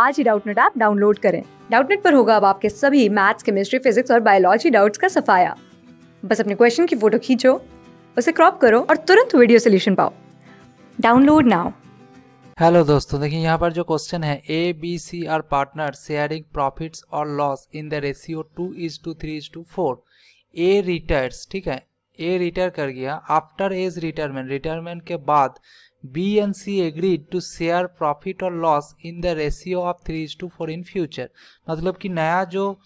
आज ही Doubtnut app download करें डाउटनेट पर होगा अब आपके सभी मैथ्स केमिस्ट्री फिजिक्स और बायोलॉजी डाउट्स का सफाया बस अपने क्वेश्चन की फोटो खींचो उसे क्रॉप करो और तुरंत वीडियो सोल्यूशन पाओ डाउनलोड नाउ हेलो दोस्तों देखिए यहाँ पर जो क्वेश्चन है A B C R partner sharing profits और loss in the ratio two is to three is to four A retires ठीक है ए रिटायर कर गया आफ्टर एज रिटायरमेंट रिटायरमेंट के बाद B and C agreed to share profit or loss in the ratio of 3 is to 4 in future मतलब कि नया जो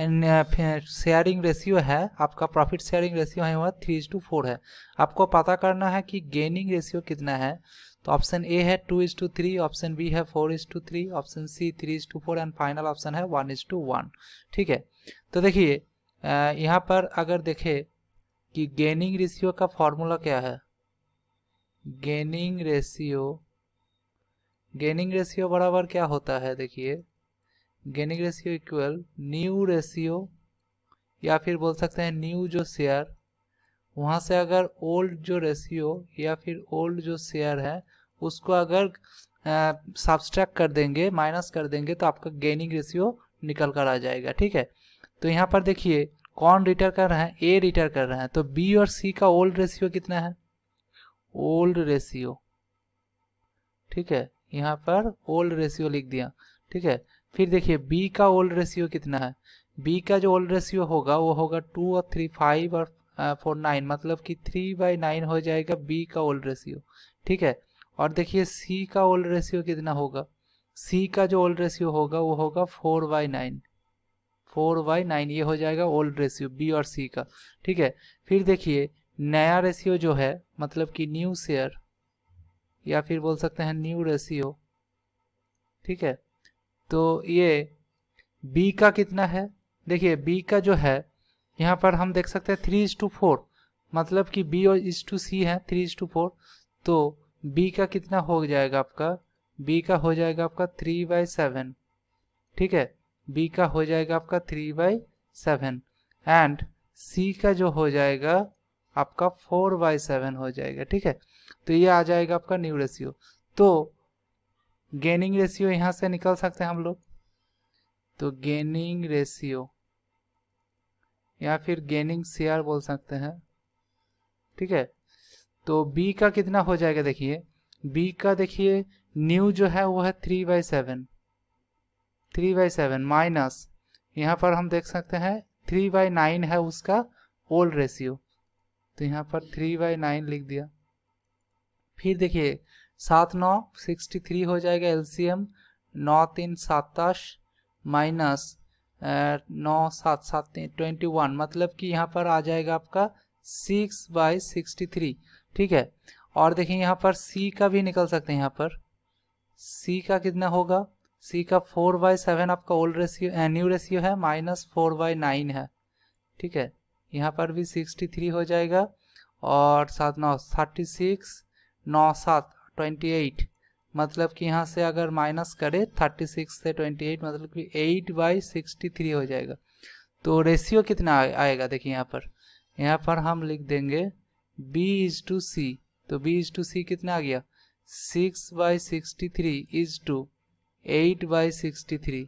शेयरिंग रेशियो है आपका प्रॉफिट शेयरिंग रेशियो है वह थ्री इज टू फोर है आपको पता करना है कि गेनिंग रेशियो कितना है तो ऑप्शन ए है two is to three option B है four is to three option C three is to four and final option है वन इज टू वन ठीक है तो देखिए यहाँ पर अगर देखे कि गेनिंग रेशियो का फॉर्मूला क्या है गेनिंग रेशियो गेनिंग रेशियो बराबर क्या होता है देखिए gaining ratio equal new ratio या फिर बोल सकते हैं न्यू जो शेयर वहां से अगर ओल्ड जो रेशियो या फिर ओल्ड जो शेयर है उसको अगर सब्सट्रैक्ट कर देंगे माइनस कर देंगे तो आपका गेनिंग रेशियो निकल कर आ जाएगा ठीक है तो यहाँ पर देखिए कौन रिटर कर रहे हैं ए रिटर कर रहे हैं तो बी और सी का ओल्ड रेशियो कितना है ओल्ड रेशियो ठीक है यहाँ पर ओल्ड रेशियो लिख दिया ठीक है फिर देखिए बी का ओल्ड रेशियो कितना है बी का जो ओल्ड रेशियो होगा वो होगा टू और थ्री फाइव और फोर नाइन मतलब कि थ्री बाई नाइन हो जाएगा बी का ओल्ड रेशियो ठीक है और देखिए सी का ओल्ड रेशियो कितना होगा सी का जो ओल्ड रेशियो होगा वो होगा four by nine four by nine ये हो जाएगा ओल्ड रेशियो बी और सी का ठीक है फिर देखिए नया रेशियो जो है मतलब कि न्यू शेयर या फिर बोल सकते हैं न्यू रेशियो ठीक है तो ये बी का कितना है देखिए बी का जो है यहाँ पर हम देख सकते हैं थ्री इज टू फोर मतलब कि बी और इज टू सी है थ्री इज टू फोर तो बी का कितना हो जाएगा आपका बी का हो जाएगा आपका थ्री बाई सेवन ठीक है बी का हो जाएगा आपका three by seven and C का जो हो जाएगा आपका फोर बाई सेवन हो जाएगा ठीक है तो ये आ जाएगा आपका न्यू रेशियो तो गेनिंग रेशियो यहां से निकल सकते हैं हम लोग तो गेनिंग रेशियो या फिर गेनिंग शेयर बोल सकते हैं ठीक है तो बी का कितना हो जाएगा देखिए बी का देखिए न्यू जो है वो है three by seven three by seven minus यहाँ पर हम देख सकते हैं थ्री बाई नाइन है उसका ओल्ड रेशियो तो यहाँ पर थ्री बाई नाइन लिख दिया फिर देखिए सात नौ सिक्सटी थ्री हो जाएगा एलसीएम नौ तीन साताश माइनस नौ सात सात तीन ट्वेंटी वन मतलब कि यहाँ पर आ जाएगा आपका सिक्स बाई सिक्सटी थ्री ठीक है और देखिए यहाँ पर सी का भी निकल सकते हैं यहाँ पर सी का कितना होगा सी का फोर बाई सेवन आपका ओल्ड रेशियो न्यू रेशियो है माइनस फोर बाई नाइन है ठीक है यहाँ पर भी सिक्सटी थ्री हो जाएगा और सात नौ थर्टी सिक्स नौ सात ट्वेंटी एट मतलब कि यहाँ से अगर माइनस करें थर्टी सिक्स से ट्वेंटी एट मतलब कि एट बाई सिक्सटी थ्री हो जाएगा तो रेशियो कितना आएगा देखिए यहाँ पर यहाँ पर हम लिख देंगे बी इज टू सी तो बी इज टू सी कितना आ गया six by sixty three is to eight by sixty three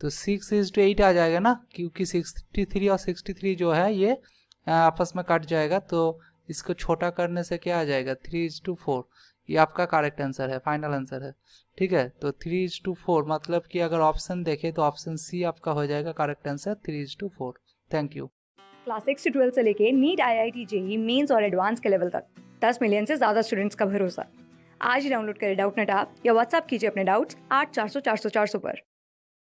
तो सिक्स इज टू एट आ जाएगा ना क्योंकि सिक्सटी थ्री और सिक्सटी थ्री जो है ये आपस में कट जाएगा तो इसको छोटा करने से क्या आ जाएगा थ्री इज टू फोर ये आपका करेक्ट आंसर है फाइनल आंसर है ठीक है तो थ्री इज टू फोर मतलब कि अगर ऑप्शन देखें तो ऑप्शन सी आपका हो जाएगा correct answer three is to four thank you class six to twelfth से लेके NEET I I T JEE Mains और एडवांस के लेवल तक दस मिलियन से ज़्यादा स्टूडेंट्स का भरोसा आज ही डाउनलोड करें डाउट नेट आप या व्हाट्सअप कीजिए अपने डाउट्स आठ चार सौ चार सौ चार सौ पर